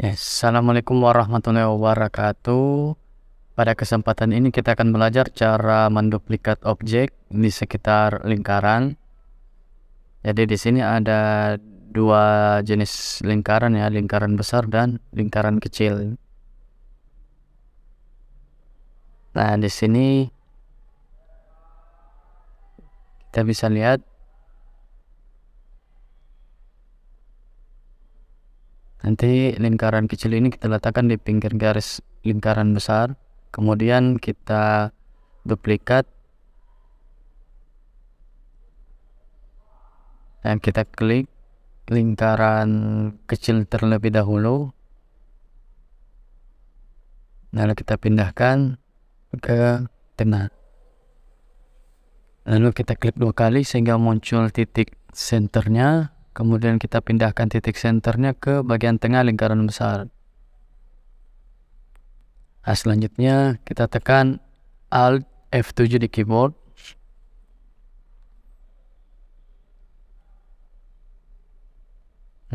Ya, Assalamualaikum warahmatullahi wabarakatuh. Pada kesempatan ini kita akan belajar cara menduplikat objek di sekitar lingkaran. Jadi di sini ada dua jenis lingkaran ya, lingkaran besar dan lingkaran kecil. Nah, di sini kita bisa lihat Nanti lingkaran kecil ini kita letakkan di pinggir garis lingkaran besar. Kemudian kita duplikat dan kita klik lingkaran kecil terlebih dahulu lalu kita pindahkan ke tengah lalu kita klik dua kali sehingga muncul titik senternya Kemudian kita pindahkan titik senternya ke bagian tengah lingkaran besar. Nah, selanjutnya kita tekan Alt F7 di keyboard.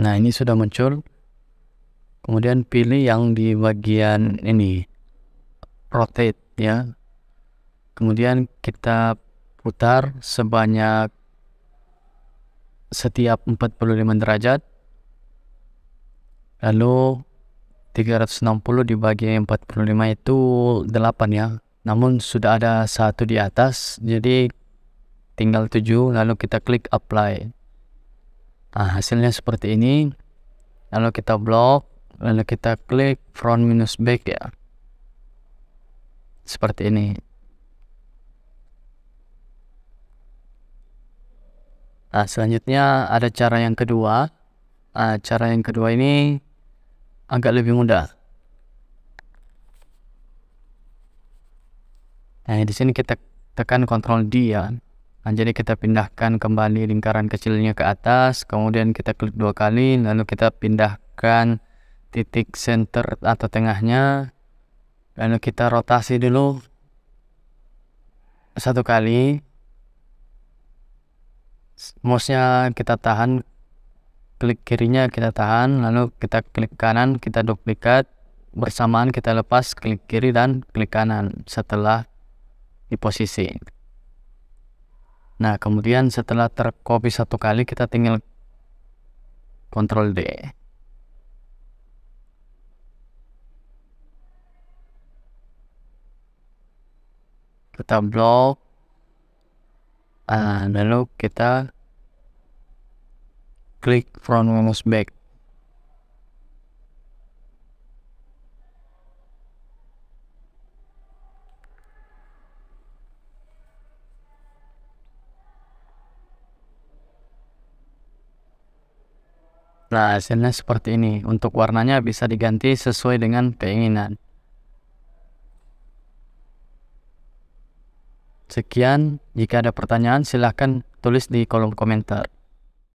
Nah, ini sudah muncul. Kemudian pilih yang di bagian ini rotate ya. Kemudian kita putar sebanyak setiap 45 derajat lalu 360 dibagi 45 itu 8 ya namun sudah ada satu di atas jadi tinggal 7 lalu kita klik apply nah hasilnya seperti ini lalu kita blok lalu kita klik front minus back ya seperti ini Nah, selanjutnya ada cara yang kedua. Nah, cara yang kedua ini agak lebih mudah. Nah, di sini kita tekan Ctrl D ya. Nah, jadi kita pindahkan kembali lingkaran kecilnya ke atas, kemudian kita klik dua kali, lalu kita pindahkan titik center atau tengahnya, lalu kita rotasi dulu satu kali, mouse-nya kita tahan klik kirinya kita tahan lalu kita klik kanan kita duplikat bersamaan kita lepas klik kiri dan klik kanan setelah di posisi nah kemudian setelah tercopy satu kali kita tinggal Ctrl D kita blok Ah, lalu kita klik front mouse back Nah hasilnya seperti ini untuk warnanya bisa diganti sesuai dengan keinginan Sekian, jika ada pertanyaan silahkan tulis di kolom komentar.